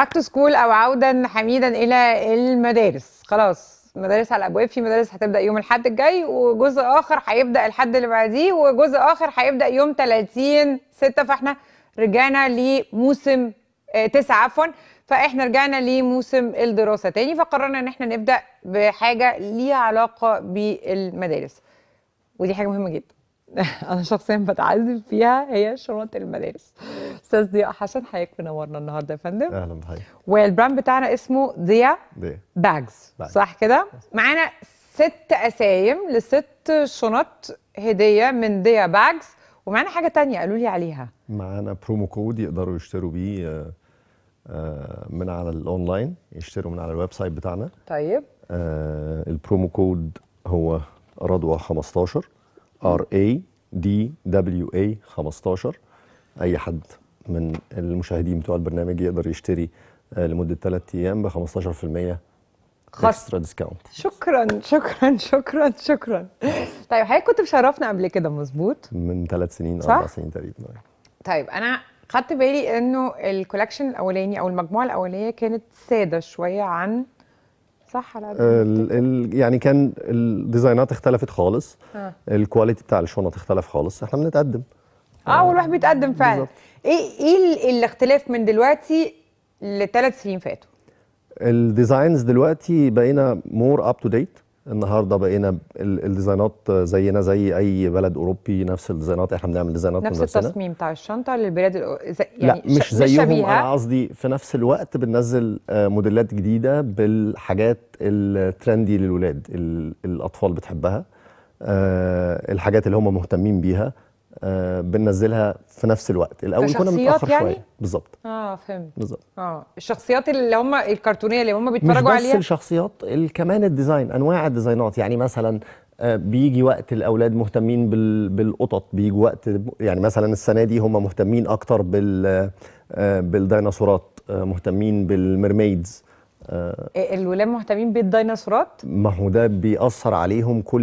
باك تو سكول او عودا حميدا الى المدارس خلاص مدارس على الابواب في مدارس هتبدا يوم الاحد الجاي وجزء اخر هيبدا الحد اللي بعديه وجزء اخر هيبدا يوم 30 6 فاحنا رجعنا لموسم آه، تسعة عفوا فاحنا رجعنا لموسم الدراسه تاني فقررنا ان احنا نبدا بحاجه ليها علاقه بالمدارس ودي حاجه مهمه جدا انا شخصيا بتعذب فيها هي شروط المدارس استاذ ضياء حسن حياك منورنا النهارده يا فندم اهلا بحضرتك والبراند بتاعنا اسمه ضياء باجز صح كده معانا ست اسايم لست شنط هديه من ضياء باجز ومعانا حاجه تانية قالوا لي عليها معانا برومو كود يقدروا يشتروا بيه آه، آه، من على الاونلاين يشتروا من على الويب سايت بتاعنا طيب آه البرومو كود هو رضوى 15 ار اي دي دبليو اي 15 اي حد من المشاهدين بتوع البرنامج يقدر يشتري آه، لمده ثلاث ايام ب 15% خصم ديسكاونت شكرا شكرا شكرا شكرا طيب حضرتك كنت مشرفنا قبل كده مظبوط من ثلاث سنين اربع سنين تقريبا آه. طيب انا خدت بالي انه الكولكشن الاولاني او المجموعه الاولانيه كانت ساده شويه عن صح على آه، ال يعني كان الديزاينات اختلفت خالص الكواليتي بتاع الشنط اختلف خالص احنا بنتقدم اه والواحد بيتقدم فعلا بالزبط. ايه ايه الاختلاف من دلوقتي لثلاث سنين فاتوا الديزاينز دلوقتي بقينا مور اب تو ديت النهارده بقينا الديزاينات زينا زي اي بلد اوروبي نفس الديزاينات احنا بنعمل ديزاينات نفس التصميم بتاع الشنطه للبلاد الأو... زي يعني لا مش زيهم انا قصدي في نفس الوقت بننزل آه، موديلات جديده بالحاجات الترندي للولاد الاطفال بتحبها آه، الحاجات اللي هم مهتمين بيها آه، بننزلها في نفس الوقت الاول كنا متاخر يعني؟ شويه بالظبط اه فهمت بالظبط اه الشخصيات اللي هم الكرتونيه اللي هم بيتفرجوا عليها مش بس الشخصيات كمان الديزاين انواع الديزاينات يعني مثلا آه، بيجي وقت الاولاد مهتمين بالقطط بيجي وقت يعني مثلا السنه دي هم مهتمين اكتر بال آه، بالديناصورات مهتمين بالمرميدز إيه، الولاد مهتمين بالديناصورات ما هو ده بيأثر عليهم كل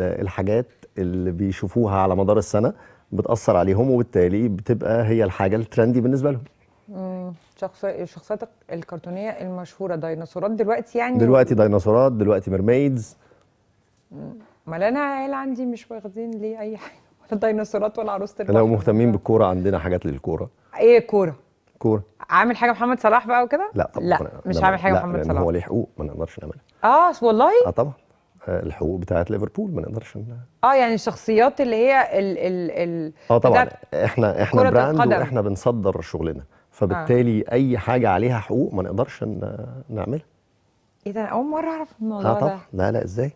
الحاجات اللي بيشوفوها على مدار السنه بتاثر عليهم وبالتالي بتبقى هي الحاجه الترندي بالنسبه لهم شخصية شخصيتك الكرتونيه المشهوره ديناصورات دلوقتي يعني دلوقتي ديناصورات دلوقتي ميرميدز ما انا عيال عندي مش واخدين ليه اي حاجه ولا ديناصورات ولا عروسه البحر لو مهتمين بالكوره عندنا حاجات للكوره ايه كوره كوره عامل حاجه محمد صلاح بقى وكده لا طبعا لا مش عامل حاجه لا محمد صلاح هو ليه حقوق ما نقدرش نعملها اه والله اه طبعا الحقوق بتاعت ليفربول ما نقدرش اه يعني الشخصيات اللي هي ال ال ال اه طبعا احنا احنا براند القدم. واحنا بنصدر شغلنا فبالتالي آه. اي حاجه عليها حقوق ما نقدرش نعملها ايه ده انا اول مره اعرف الموضوع آه طبعا. ده لا لا ازاي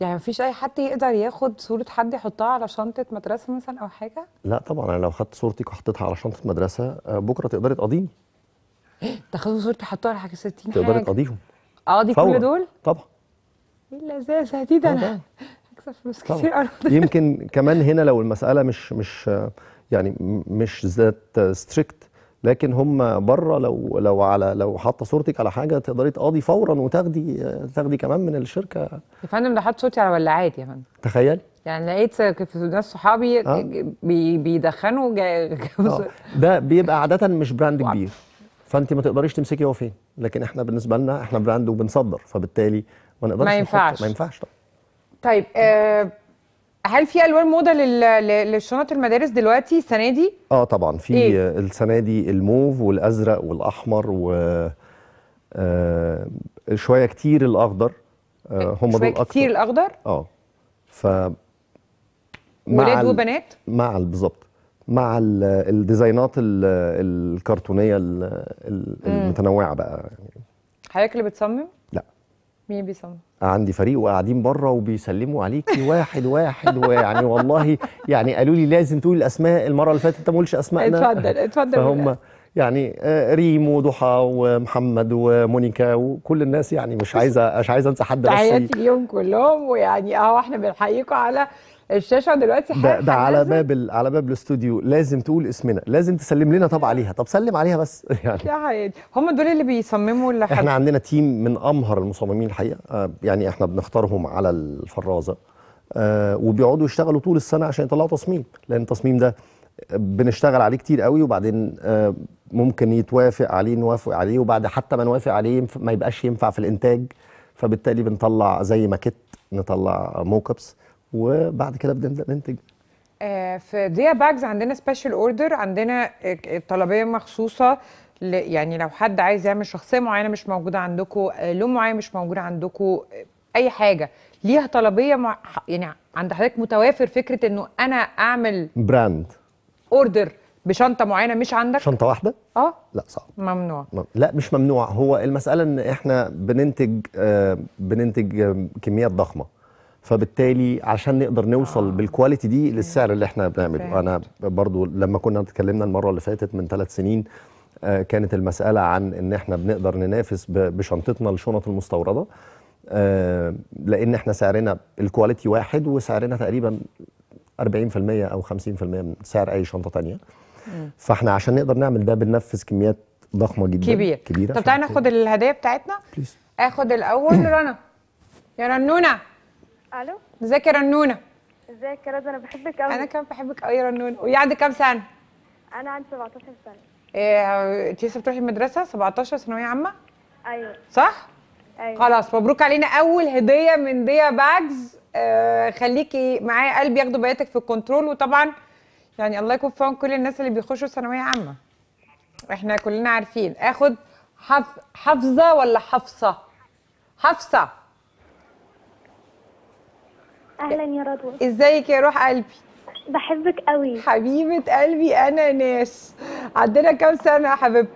يعني مفيش اي حد يقدر ياخد صوره حد يحطها على شنطه مدرسه مثلا او حاجه لا طبعا انا لو خدت صورتك وحطيتها على شنطه مدرسه آه، بكره تقدري تقاضيني تاخدوا صورتي حطوها على حاجه 60 تقدري تقاضيهم اقاضي آه، كل دول طبعا ايه اللذاذه دي ده انا هكسب فلوس كتير قوي يمكن كمان هنا لو المساله مش مش يعني مش ذات ستريكت لكن هم بره لو لو على لو حاطه صورتك على حاجه تقدري تقاضي فورا وتاخدي تاخدي كمان من الشركه يا فندم ده حاط صورتي على ولاعات يا فندم تخيل يعني لقيت في ناس صحابي آه. بي بيدخنوا آه. ده بيبقى عاده مش براند كبير فانت ما تقدريش تمسكي هو فين لكن احنا بالنسبه لنا احنا براند وبنصدر فبالتالي ما نقدرش ما ينفعش ما ينفعش طبعا طيب آه هل في الوان موضه للشنط المدارس دلوقتي السنه دي؟ اه طبعا في إيه؟ السنه دي الموف والازرق والاحمر و آه شويه كتير الاخضر آه إيه، هم دول اكتر كتير الاخضر؟ اه ف ولاد وبنات؟ مع بالظبط مع الديزاينات الكرتونيه المتنوعه بقى يعني حضرتك اللي بتصمم؟ مين بيسلم؟ عندي فريق وقاعدين بره وبيسلموا عليكي واحد واحد ويعني والله يعني قالوا لي لازم تقولي الاسماء المره اللي فاتت انت ما قلتش اسمائنا اتفضل اتفضل فهم يعني آه، ريم وضحى ومحمد ومونيكا وكل الناس يعني مش عايزه مش عايزه انسى حد بس تحياتي ليهم كلهم ويعني اهو احنا بنحييكم على الشاشه دلوقتي ده, ده على باب على باب الاستوديو لازم تقول اسمنا لازم تسلم لنا طب عليها طب سلم عليها بس يعني يا حياتي هم دول اللي بيصمموا اللي احنا عندنا تيم من امهر المصممين الحقيقه آه، يعني احنا بنختارهم على الفرازه آه، وبيقعدوا يشتغلوا طول السنه عشان يطلعوا تصميم لان التصميم ده بنشتغل عليه كتير قوي وبعدين آه، ممكن يتوافق عليه نوافق عليه وبعد حتى ما نوافق عليه ما يبقاش ينفع في الانتاج فبالتالي بنطلع زي ماكيت نطلع موكبس وبعد كده بنبدا ننتج آه، في ديا باجز عندنا سبيشال اوردر عندنا طلبيه مخصوصه يعني لو حد عايز يعمل شخصيه معينه مش موجوده عندكم آه، لون معين مش موجود عندكم اي حاجه ليها طلبيه مع يعني عند حضرتك متوافر فكره انه انا اعمل براند اوردر بشنطه معينه مش عندك شنطه واحده اه لا صعب ممنوع لا مش ممنوع هو المساله ان احنا بننتج آه بننتج آه، كميات ضخمه فبالتالي عشان نقدر نوصل آه. بالكواليتي دي للسعر اللي احنا بنعمله فهمت. انا برضو لما كنا اتكلمنا المره اللي فاتت من ثلاث سنين آه كانت المساله عن ان احنا بنقدر ننافس بشنطتنا الشنط المستورده آه لان احنا سعرنا الكواليتي واحد وسعرنا تقريبا 40% او 50% من سعر اي شنطه ثانيه فاحنا عشان نقدر نعمل ده بننفذ كميات ضخمه جدا كبير. كبيره طب تعالى ناخد الهدايا بتاعتنا بليز. اخد الاول رنا يا رنونه الو ازيك يا رنونه ازيك يا رضا انا بحبك قوي انا كمان بحبك قوي يا رنونه ويا عندك كام سنه انا عندي 17 سنه ايه انت لسه بتروحي المدرسه 17 ثانويه عامه ايوه صح ايوه خلاص مبروك علينا اول هديه من ديا باجز آه، خليكي معايا قلب ياخدوا بياتك في الكنترول وطبعا يعني الله يكون في كل الناس اللي بيخشوا ثانويه عامه احنا كلنا عارفين اخد حف... حفظه ولا حفصه حفصه اهلا يا رضوى ازيك يا روح قلبي بحبك قوي حبيبه قلبي انا ناس عندنا كام سنه يا حبيبتي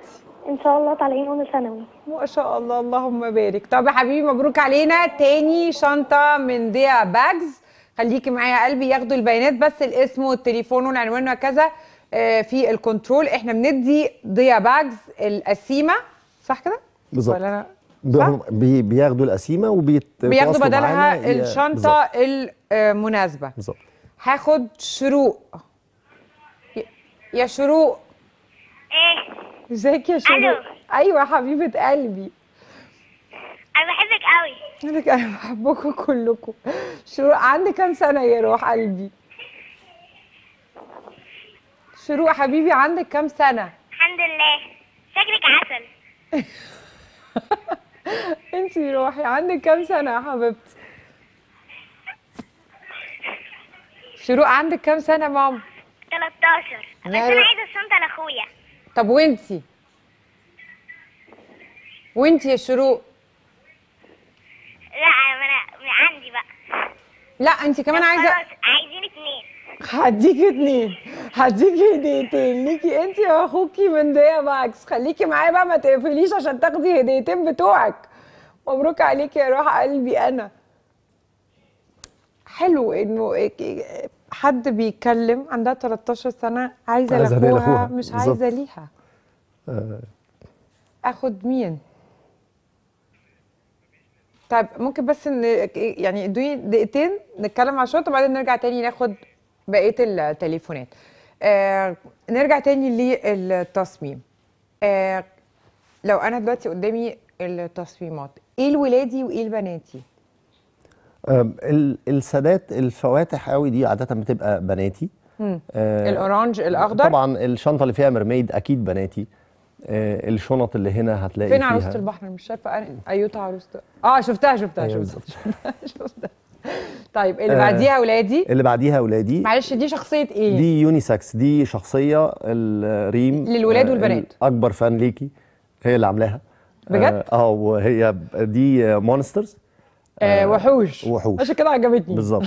ان شاء الله طالعين اولى ثانوي ما شاء الله اللهم بارك طب يا حبيبي مبروك علينا تاني شنطه من ديا باجز خليكي معايا قلبي ياخدوا البيانات بس الاسم والتليفون والعنوان وكذا آه، في الكنترول احنا بندي ضيا باجز القسيمه صح كده بالظبط ولا انا بياخدوا القسيمه وبياخدوا بدلها الشنطه بزبط. المناسبه بالظبط هاخد شروق يا شروق ايه ازيك يا شباب ايوه حبيبه قلبي انا بحبك قوي انا بحبكم كلكم شروق عندي كام سنه يا روح قلبي شروق حبيبي عندك كام سنه الحمد لله شكلك عسل انتي روحي عندك كام سنه يا حبيبتي شروق عندك كام سنه يا ماما 13 بس انا عايزه الشنطه لاخويا طب وانتي وانتي يا شروق لا انا عندي بقى لا انتي كمان عايزه عايزين اتنين هديكي اتنين هديكي هديتين ليكي انتي واخوكي من ديا ماكس خليكي معايا بقى ما تقفليش عشان تاخدي هديتين بتوعك مبروك عليكي يا روح قلبي انا حلو انه حد بيتكلم عندها 13 سنه عايزه لاخوها مش بالزبط. عايزه ليها آه. اخد مين طيب ممكن بس ن... يعني ادوني دقيقتين نتكلم على الشرطه وبعدين نرجع تاني ناخد بقيه التليفونات آه نرجع تاني للتصميم آه لو انا دلوقتي قدامي التصميمات ايه لولادي وايه لبناتي السادات الفواتح قوي دي عاده بتبقى بناتي آه الاورانج الاخضر طبعا الشنطه اللي فيها مرميد اكيد بناتي آه الشنط اللي هنا هتلاقي فين عروسه البحر مش شايفه ايوتها عروسه اه شفتها شفتها أيوة شفتها, شفتها, طيب اللي بعديها أه، بعديها ولادي اللي بعديها ولادي معلش دي شخصيه ايه دي يونيسكس دي شخصيه الريم للولاد أه، والبنات اكبر فان ليكي هي اللي عاملاها بجد اه, آه، وهي دي مونسترز آه،, آه وحوش وحوش عشان كده عجبتني بالظبط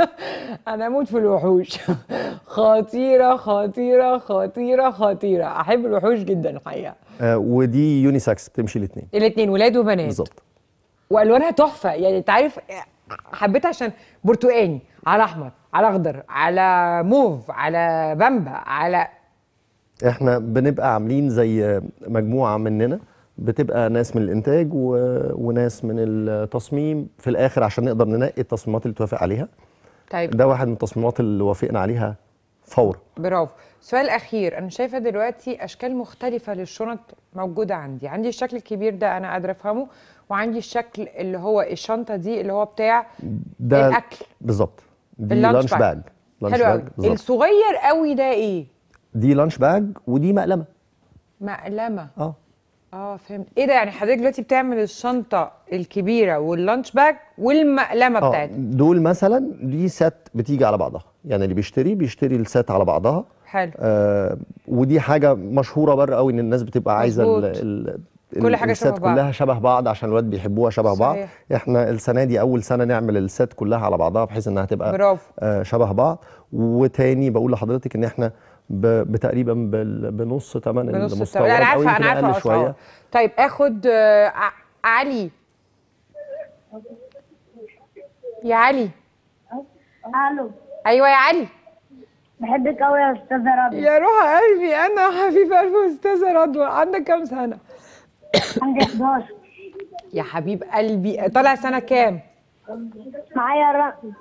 انا اموت في الوحوش خطيره خطيره خطيره خطيره احب الوحوش جدا الحقيقه آه ودي يونيسكس بتمشي الاثنين الاثنين ولاد وبنات بالظبط والوانها تحفه يعني انت عارف حبيتها عشان برتقاني على احمر على اخضر على موف على بامبا على احنا بنبقى عاملين زي مجموعه مننا بتبقى ناس من الانتاج و... وناس من التصميم في الاخر عشان نقدر ننقي التصميمات اللي توافق عليها طيب ده واحد من التصميمات اللي وافقنا عليها فورا برافو سؤال اخير انا شايفه دلوقتي اشكال مختلفه للشنط موجوده عندي عندي الشكل الكبير ده انا قادره افهمه وعندي الشكل اللي هو الشنطه دي اللي هو بتاع ده الاكل بالظبط دي لانش باج حلو قوي الصغير قوي ده ايه دي لانش باج ودي مقلمه مقلمه اه اه فهمت ايه ده يعني حضرتك دلوقتي بتعمل الشنطه الكبيره واللانش باج والمقلمه آه دول مثلا دي ست بتيجي على بعضها يعني اللي بيشتري بيشتري الست على بعضها حلو آه ودي حاجه مشهوره بره قوي ان الناس بتبقى عايزه الـ الـ كل حاجه الست شبه بعض. كلها شبه بعض عشان الواد بيحبوها شبه صحيح. بعض احنا السنه دي اول سنه نعمل الست كلها على بعضها بحيث انها تبقى برافو. آه شبه بعض وتاني بقول لحضرتك ان احنا بتقريبا بنص ثمن المستوى انا عارفه انا عارفه آه، شويه آه. طيب اخد آه، علي يا علي الو ايوه يا علي بحبك قوي يا استاذه رضوى يا روح قلبي انا حبيبه قلبي استاذه رضوى عندك كام سنه عندي 11 يا حبيب قلبي طالع سنه كام معايا رقم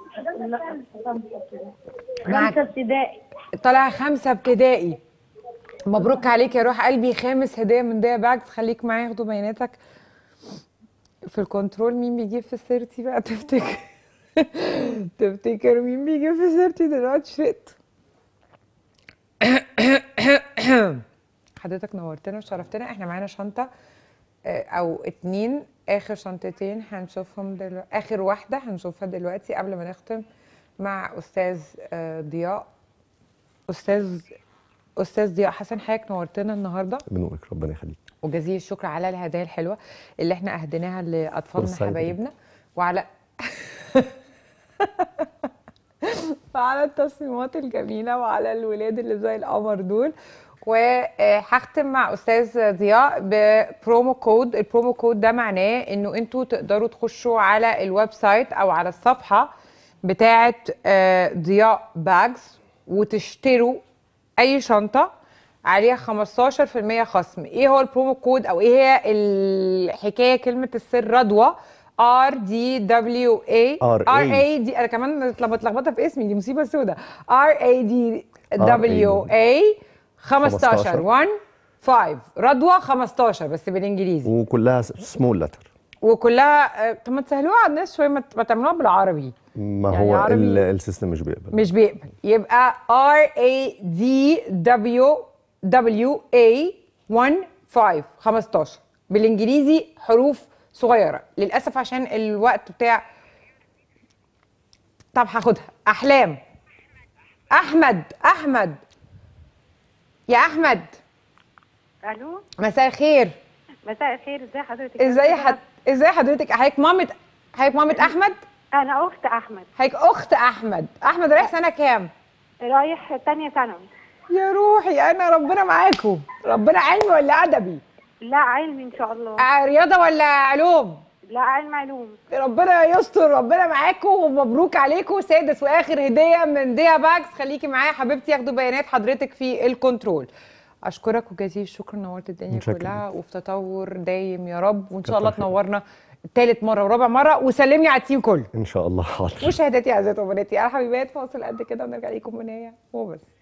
خمسه ابتدائي طالعه خمسه ابتدائي مبروك عليك يا روح قلبي خامس هديه من ديا باكس خليك معايا ياخدوا بياناتك في الكنترول مين بيجيب في سيرتي بقى تفتكر تفتكر مين بيجيب في سيرتي دلوقتي شرقت حضرتك نورتنا وشرفتنا احنا معانا شنطه آه، او اتنين اخر شنطتين هنشوفهم دلوقتي اخر واحده هنشوفها دلوقتي قبل ما نختم مع استاذ آه، ضياء استاذ استاذ ضياء حسن حضرتك نورتنا النهارده بنورك ربنا يخليك وجزيل الشكر على الهدايا الحلوه اللي احنا اهديناها لاطفالنا حبايبنا وعلى وعلى التصميمات الجميله وعلى الولاد اللي زي القمر دول وهختم مع استاذ ضياء ببرومو كود البرومو كود ده معناه انه انتوا تقدروا تخشوا على الويب سايت او على الصفحه بتاعه آه، ضياء باجز وتشتروا اي شنطه عليها 15% خصم ايه هو البرومو كود او ايه هي الحكايه كلمه السر رضوى ار دي دبليو اي ار اي دي انا كمان اتلخبطت في اسمي دي مصيبه سوداء ار اي دي دبليو اي 15 1 5 رضوى 15 بس بالانجليزي وكلها سمول لتر وكلها آه، طب ما تسهلوها على الناس شويه ما تعملوها بالعربي ما يعني هو السيستم مش بيقبل مش بيقبل يبقى ار اي دي دبليو دبليو اي 1 5 15 بالانجليزي حروف صغيره للاسف عشان الوقت بتاع طب هاخدها احلام احمد احمد يا احمد الو مساء الخير مساء الخير ازي حضرتك ازي حضرتك ازي حضرتك حضرتك مامة حضرتك مامة احمد انا اخت احمد هيك اخت احمد احمد رايح سنه كام رايح تانية ثانوي يا روحي انا ربنا معاكم ربنا علمي ولا ادبي لا علمي ان شاء الله آه، رياضه ولا علوم لا علم علوم ربنا يستر ربنا معاكم ومبروك عليكم سادس واخر هديه من ديا باكس خليكي معايا حبيبتي ياخدوا بيانات حضرتك في الكنترول اشكرك وجزيل الشكر نورت الدنيا كلها وفي تطور دايم يا رب وان شاء الله تنورنا ثالث مره ورابع مره وسلمني على التيم كله ان شاء الله حاضر مشاهداتي اعزائي وبناتي يا حبيبات فاصل قد كده ونرجع لكم من هنا وبس